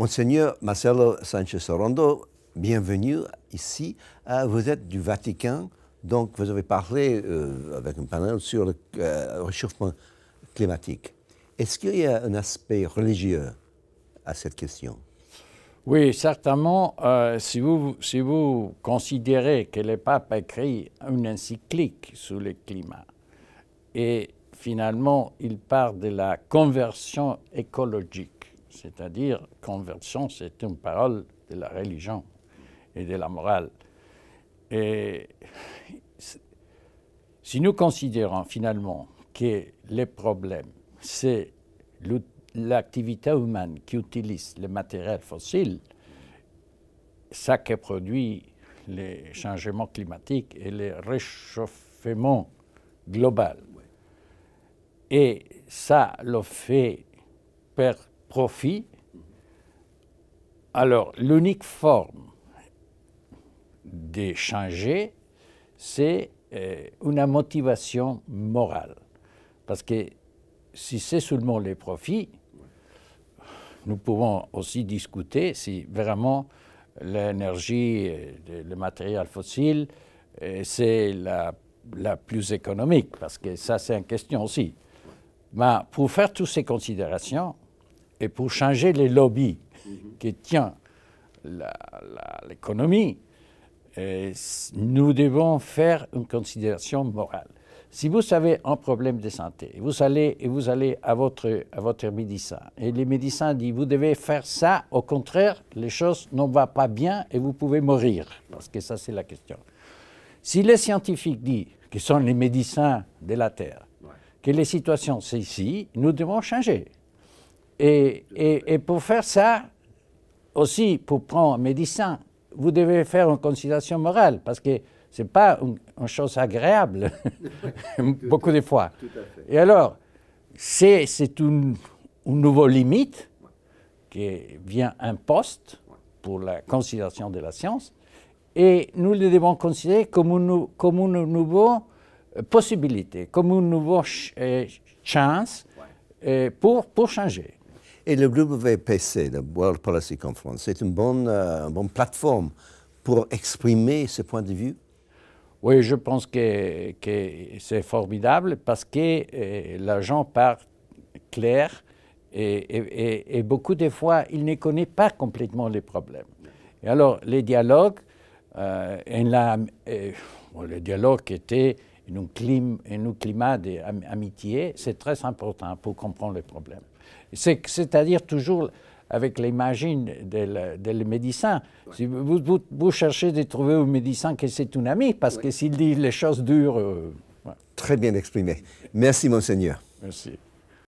Monseigneur Marcelo Sanchez Sorondo, bienvenue ici. Euh, vous êtes du Vatican, donc vous avez parlé euh, avec un panel sur le euh, réchauffement climatique. Est-ce qu'il y a un aspect religieux à cette question Oui, certainement. si, vous, si vous considérez que le pape a écrit une encyclique sur le climat et finalement il parle de la conversion écologique, c'est-à-dire conversion, c'est une parole de la religion et de la morale. Et si nous considérons finalement que les problèmes, c'est l'activité humaine qui utilise le matériel fossile, ça qui produit les changements climatiques et le réchauffement global. Et ça le fait par profit. Alors, l'unique forme d'échanger, c'est euh, une motivation morale. Parce que si c'est seulement les profits, nous pouvons aussi discuter si vraiment l'énergie, euh, le matériel fossile, euh, c'est la, la, plus économique, parce que ça, c'est une question aussi. Mais pour faire toutes ces considérations, et pour changer les lobbies qui tiennent l'économie, euh, nous devons faire une considération morale. Si vous avez un problème de santé, vous allez, et vous allez à, votre, à votre médecin, et le médecin dit, vous devez faire ça, au contraire, les choses ne vont pas bien et vous pouvez mourir, parce que ça c'est la question. Si les scientifiques disent, qui sont les médecins de la Terre, que les situations c'est ici, nous devons changer. Et, pour faire ça, aussi, pour prendre un médecin, vous devez faire une considération morale, parce que ce n'est pas une, chose agréable, beaucoup de fois. Et alors, c'est une, nouvelle limite qui vient un pour la considération de la science, et nous le devons considérer comme une, comme nouvelle euh, possibilité, comme une nouvelle euh, chance euh, pour, pour changer. Et le WPC, le World Policy Conference, c'est une bonne, euh, bonne plateforme pour exprimer ce point de vue Oui, je pense que, c'est formidable parce que euh, l'agent part clair et, beaucoup de fois, il ne connaît pas complètement les problèmes. Et alors, les dialogues, euh, et la, et, euh, le dialogue était un climat d'amitié, c'est très important pour comprendre les problèmes. C'est-à-dire toujours avec l'imagine des médecins. Si vous, cherchez de trouver au médecin que c'est un ami, parce que s'il dit les choses dures... Euh, Très bien exprimé. Merci, monseigneur. Merci.